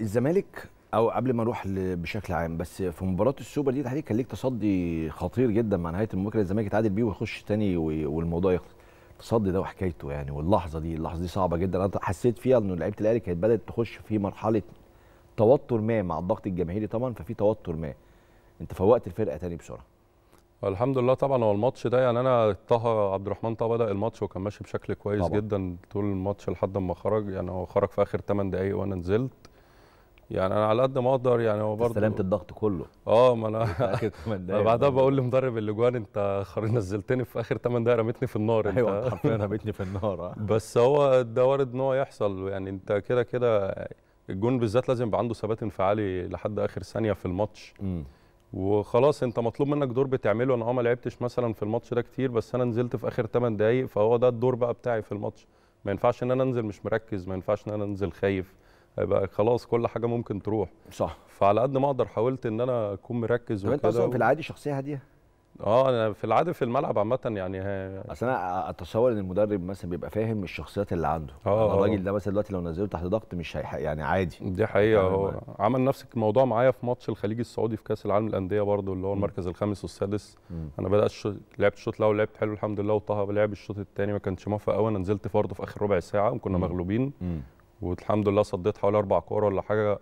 الزمالك او قبل ما اروح بشكل عام بس في مباراه السوبر دي تحديدا كان ليك تصدي خطير جدا مع نهايه المباراه الزمالك يتعادل بيه ويخش تاني والموضوع يخلص التصدي ده وحكايته يعني واللحظه دي اللحظه دي صعبه جدا انا حسيت فيها انه لعيبه الاهلي كانت بدات تخش في مرحله توتر ما مع الضغط الجماهيري طبعا ففي توتر ما انت فوقت الفرقه تاني بسرعه الحمد لله طبعا هو الماتش ده يعني انا طه عبد الرحمن طه بدا الماتش وكان ماشي بشكل كويس طبعا. جدا طول الماتش لحد ما خرج يعني هو خرج في اخر 8 دقائق وانا نزلت يعني انا على قد ما اقدر يعني هو برضه استلمت الضغط كله اه ما انا بعدها بقول لمدرب الاجوان انت نزلتني في اخر 8 دقايق رميتني في النار انت ايوه حرفيا رميتني في النار آه. بس هو ده وارد ان هو يحصل يعني انت كده كده الجون بالذات لازم يبقى عنده ثبات انفعالي لحد اخر ثانيه في الماتش وخلاص انت مطلوب منك دور بتعمله انا اه ما لعبتش مثلا في الماتش ده كتير بس انا نزلت في اخر 8 دقايق فهو ده الدور بقى بتاعي في الماتش ما ينفعش ان انا انزل مش مركز ما ينفعش ان انا انزل خايف هيبقى خلاص كل حاجه ممكن تروح صح فعلى قد ما اقدر حاولت ان انا اكون مركز وكده انت اصلا في العادي شخصيه هاديه اه انا في العادي في الملعب عامه يعني اصل انا اتصور ان المدرب مثلا بيبقى فاهم الشخصيات اللي عنده اه, آه، الراجل آه. ده مثلا دلوقتي لو نزلته تحت ضغط مش هيح... يعني عادي دي حقيقه هو عمل نفس الموضوع معايا في ماتش الخليج السعودي في كاس العالم للانديه برضه اللي هو المركز الخامس والسادس م. انا بدات شو... لعبت الشوط الاول لعبت حلو الحمد لله وطه لعب الشوط الثاني ما كانش موفق قوي انا نزلت برضه في اخر ربع ساعه وكنا مغلوبين م. والحمد لله صديت حوالي اربع كور ولا حاجه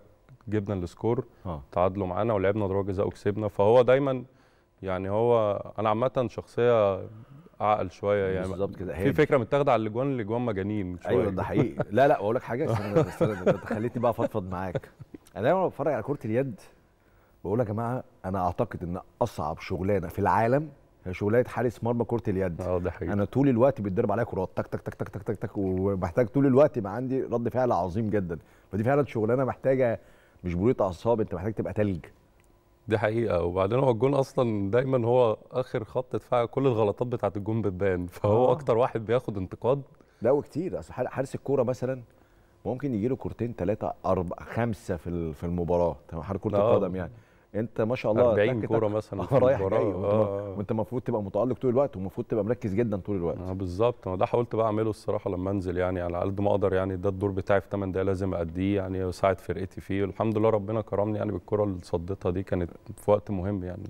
جبنا السكور آه. تعادلوا معانا ولعبنا ضربه جزاء وكسبنا فهو دايما يعني هو انا عامه شخصيه عقل شويه يعني بالظبط كده في فكره متاخده على الاجوان الاجوان مجانين شويه ايوه ده حقيقي لا لا بقول لك حاجه انت خليتني بقى افضفض معاك انا دايما بتفرج على كره اليد بقول يا جماعه انا اعتقد ان اصعب شغلانه في العالم شغلانه حارس مرمى كره اليد اه ده حقيقي انا طول الوقت بيتضرب عليا كرات تك تك تك تك تك تك وبحتاج طول الوقت يبقى عندي رد فعل عظيم جدا فدي فعلا شغلانه محتاجه مش برؤيه اعصاب انت محتاج تبقى تلج دي حقيقة وبعدين هو الجون أصلا دايما هو آخر خط دفاع كل الغلطات بتاعت الجون بتبان فهو آه. أكتر واحد بياخد انتقاد لا وكتير أصل حارس الكورة مثلا ممكن يجي له كورتين ثلاثة أربعة خمسة في المباراة حارس كرة آه. القدم يعني انت ما شاء الله 40 كوره مثلا آه، رايح جاي آه. وانت المفروض تبقى متالق طول الوقت ومفروض تبقى مركز جدا طول الوقت آه بالظبط ده حاولت بقى اعمله الصراحه لما انزل يعني على قد ما اقدر يعني ده الدور بتاعي في 8 دقايق لازم اديه يعني اساعد فرقتي فيه والحمد لله ربنا كرمني يعني بالكره اللي صدتها دي كانت في وقت مهم يعني